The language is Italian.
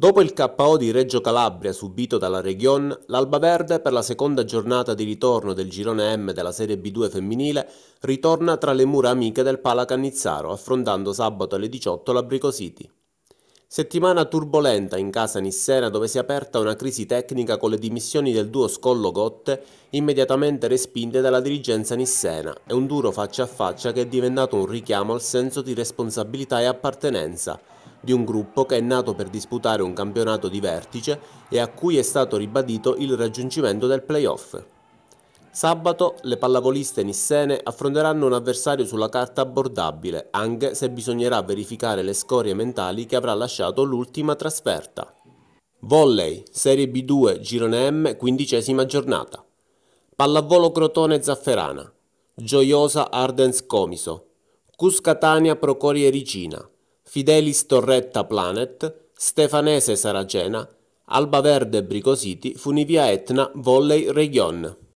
Dopo il KO di Reggio Calabria subito dalla Region, l'Alba Verde per la seconda giornata di ritorno del girone M della Serie B2 femminile ritorna tra le mura amiche del Pala Cannizzaro, affrontando sabato alle 18 la Brico City. Settimana turbolenta in casa Nissena dove si è aperta una crisi tecnica con le dimissioni del duo Scollo-Gotte immediatamente respinte dalla dirigenza Nissena e un duro faccia a faccia che è diventato un richiamo al senso di responsabilità e appartenenza di un gruppo che è nato per disputare un campionato di vertice e a cui è stato ribadito il raggiungimento del playoff. Sabato le pallavoliste nissene affronteranno un avversario sulla carta abbordabile, anche se bisognerà verificare le scorie mentali che avrà lasciato l'ultima trasferta. Volley, Serie B2, Girone M, quindicesima giornata. Pallavolo Crotone Zafferana, Gioiosa Ardens Comiso, Cuscatania Procorie Ricina, Fidelis Torretta Planet, Stefanese Saracena, Verde Bricositi, Funivia Etna, Volley Region.